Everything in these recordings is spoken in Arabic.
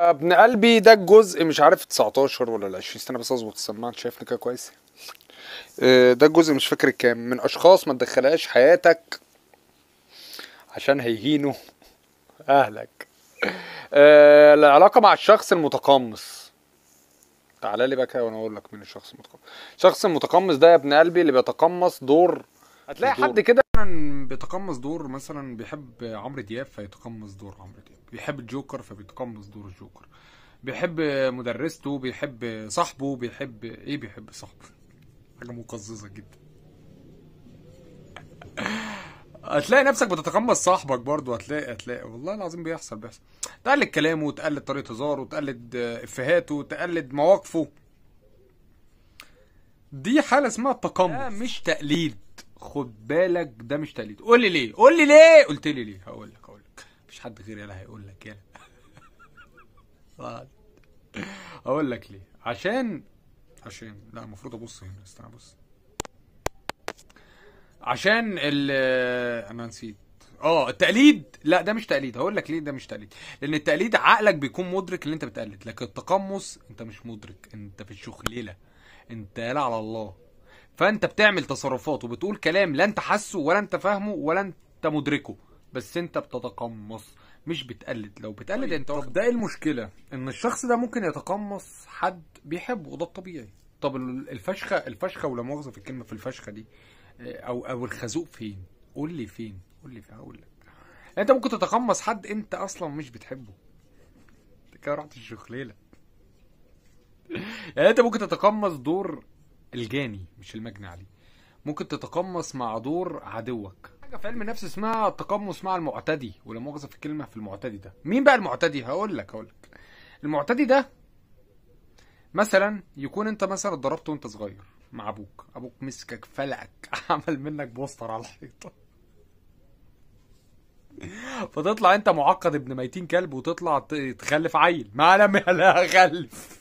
ابن قلبي ده الجزء مش عارف 19 ولا ال 20 استنى بس اظبط السماعه انت شايفني كده كويس آه، ده الجزء مش فاكر الكام من اشخاص ما تدخلهاش حياتك عشان هيهينوا اهلك آه، العلاقه مع الشخص المتقمص تعالى لي بقى كده وانا اقول لك مين الشخص المتقمص الشخص المتقمص ده يا ابن قلبي اللي بيتقمص دور هتلاقي حد كده بيتقمص دور مثلا بيحب عمرو دياب فيتقمص دور عمرو دياب بيحب الجوكر فبيتقمص دور الجوكر بيحب مدرسته بيحب صاحبه بيحب ايه بيحب صاحبه حاجه مقززه جدا هتلاقي نفسك بتتقمص صاحبك برضه هتلاقي هتلاقي والله العظيم بيحصل بيحصل تقلد كلامه تقلد طريقه هزاره تقلد افهاته تقلد مواقفه دي حاله اسمها التقمص ده مش تقليد خد بالك ده مش تقليد قول لي ليه قول لي ليه قلت لي ليه هقول لك مش حد غيري انا هيقول لك يلا اقول لك ليه عشان عشان لا المفروض ابص هنا استنى بص عشان ال انا نسيت اه التقليد لا ده مش تقليد هقول لك ليه ده مش تقليد لان التقليد عقلك بيكون مدرك اللي انت بتقلد لكن التقمص انت مش مدرك انت في الشخليله انت لا على الله فانت بتعمل تصرفات وبتقول كلام لا انت حاسه ولا انت فاهمه ولا انت مدركه بس انت بتتقمص مش بتقلد لو بتقلد طيب. انت طب ده ايه المشكله ان الشخص ده ممكن يتقمص حد بيحبه وده الطبيعي طب الفشخه الفشخه ولا مؤاخذه في الكلمه في الفشخه دي آه، او او الخازوق فين قول لي فين قول لي هقول لك يعني انت ممكن تتقمص حد انت اصلا مش بتحبه انت كده رحت الشيخ ليله يعني انت ممكن تتقمص دور الجاني مش المجني عليه ممكن تتقمص مع دور عدوك حاجه في علم النفس اسمها التقمص مع المعتدي ولا مؤاخذه في الكلمه في المعتدي ده مين بقى المعتدي هقول لك هقول لك المعتدي ده مثلا يكون انت مثلا اتضربت وانت صغير مع ابوك ابوك مسكك فلقك عمل منك بوستر على الحيطه فتطلع انت معقد ابن ميتين كلب وتطلع تخلف عيل ما لم لا خلف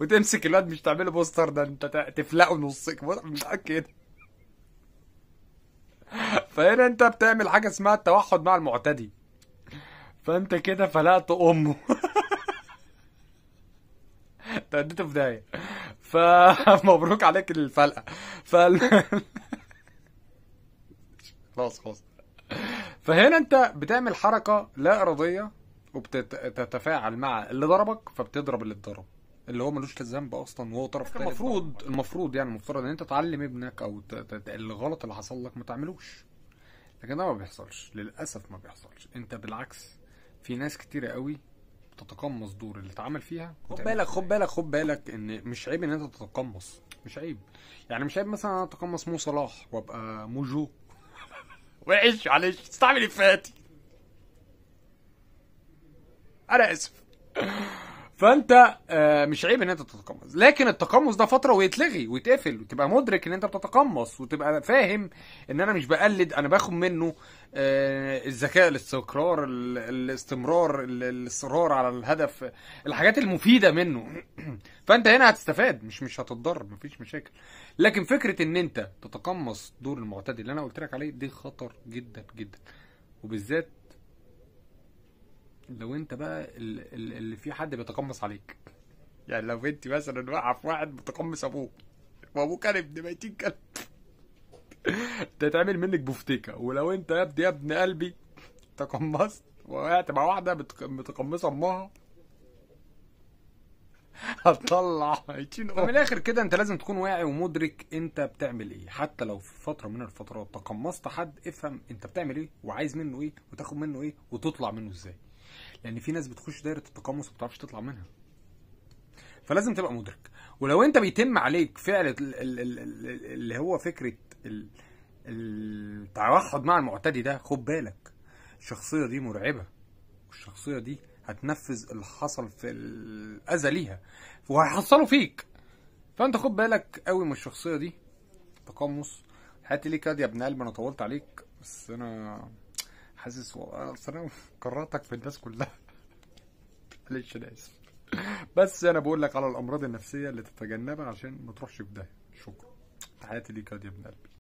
وتمسك الواد مش تعمله بوستر ده انت تفلقه نصك كده فهنا انت بتعمل حاجه اسمها التوحد مع المعتدي فانت كده فلقت امه انت اديته في داهيه فمبروك عليك الفلقه فال خلاص خلاص فهنا انت بتعمل حركه لا اراديه وبتتفاعل مع اللي ضربك فبتضرب اللي اتضرب اللي هو ملوش ذنب اصلا وهو طرف المفروض المفروض يعني المفترض ان انت تعلم ابنك او الغلط اللي حصل لك ما تعملوش لكن ده ما بيحصلش للاسف ما بيحصلش انت بالعكس في ناس كتيره قوي بتتقمص دور اللي اتعمل فيها خد بالك خد بالك خد بالك ان مش عيب ان انت تتقمص مش عيب يعني مش عيب مثلا انا اتقمص مو صلاح وابقى مو جو وحش معلش استعمل افاتي انا اسف فانت آه، مش عيب ان انت تتقمص لكن التقمص ده فتره ويتلغي ويتقفل وتبقى مدرك ان انت بتتقمص وتبقى فاهم ان انا مش بقلد انا باخد منه آه، الذكاء الاستقرار الاستمرار الاصرار على الهدف الحاجات المفيده منه فانت هنا هتستفاد مش مش هتتضرر مفيش مشاكل لكن فكره ان انت تتقمص دور المعتدي اللي انا قلت لك عليه دي خطر جدا جدا وبالذات لو انت بقى اللي في حد بيتقمص عليك يعني لو بنتي مثلا واقعه في واحد متقمص ابوه وابوه كان ابن ميتين كلب تتعمل منك بفتيكه ولو انت يا ابني يا ابن قلبي تقمصت وقعت مع واحده متقمصه امها هتطلع 20 من الاخر كده انت لازم تكون واعي ومدرك انت بتعمل ايه حتى لو في فتره من الفترات تقمصت حد افهم انت بتعمل ايه وعايز منه ايه وتاخد منه ايه وتطلع منه ازاي لان في ناس بتخش دايره التقمص وما بتعرفش تطلع منها فلازم تبقى مدرك ولو انت بيتم عليك فعل اللي هو فكره التوحد مع المعتدي ده خد بالك الشخصيه دي مرعبه والشخصيه دي هتنفذ اللي حصل في الاذى ليها وهيحصله فيك فانت خد بالك قوي من الشخصيه دي تقمص هاتي ليك يا ابن قلب انا طولت عليك بس انا حاسس آه، اصل انا قررتك في الناس كلها معلش انا اسف بس انا بقول لك على الامراض النفسيه اللي تتجنبها عشان ما تروحش في ده شكرا تحياتي ليك يا ابن قلبي